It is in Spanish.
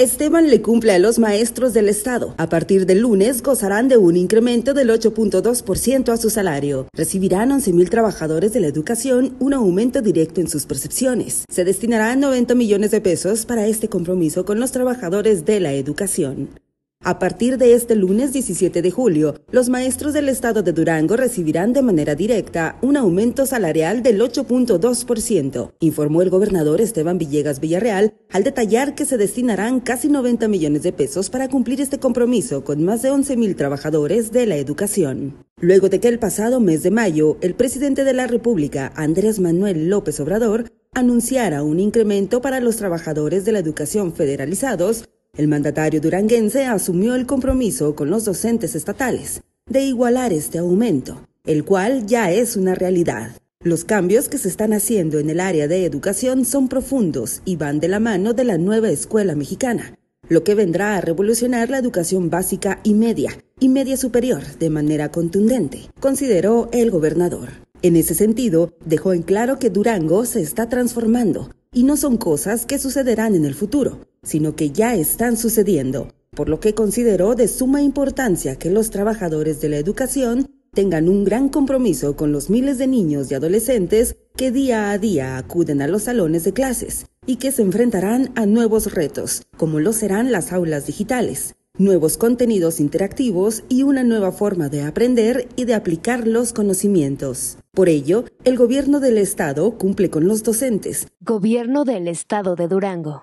Esteban le cumple a los maestros del Estado. A partir del lunes gozarán de un incremento del 8.2% a su salario. Recibirán 11.000 trabajadores de la educación un aumento directo en sus percepciones. Se destinarán 90 millones de pesos para este compromiso con los trabajadores de la educación. A partir de este lunes 17 de julio, los maestros del estado de Durango recibirán de manera directa un aumento salarial del 8.2%, informó el gobernador Esteban Villegas Villarreal al detallar que se destinarán casi 90 millones de pesos para cumplir este compromiso con más de 11.000 trabajadores de la educación. Luego de que el pasado mes de mayo, el presidente de la República, Andrés Manuel López Obrador, anunciara un incremento para los trabajadores de la educación federalizados, el mandatario duranguense asumió el compromiso con los docentes estatales de igualar este aumento, el cual ya es una realidad. Los cambios que se están haciendo en el área de educación son profundos y van de la mano de la nueva escuela mexicana, lo que vendrá a revolucionar la educación básica y media y media superior de manera contundente, consideró el gobernador. En ese sentido, dejó en claro que Durango se está transformando y no son cosas que sucederán en el futuro, sino que ya están sucediendo, por lo que consideró de suma importancia que los trabajadores de la educación tengan un gran compromiso con los miles de niños y adolescentes que día a día acuden a los salones de clases y que se enfrentarán a nuevos retos, como lo serán las aulas digitales, nuevos contenidos interactivos y una nueva forma de aprender y de aplicar los conocimientos. Por ello, el Gobierno del Estado cumple con los docentes. Gobierno del Estado de Durango.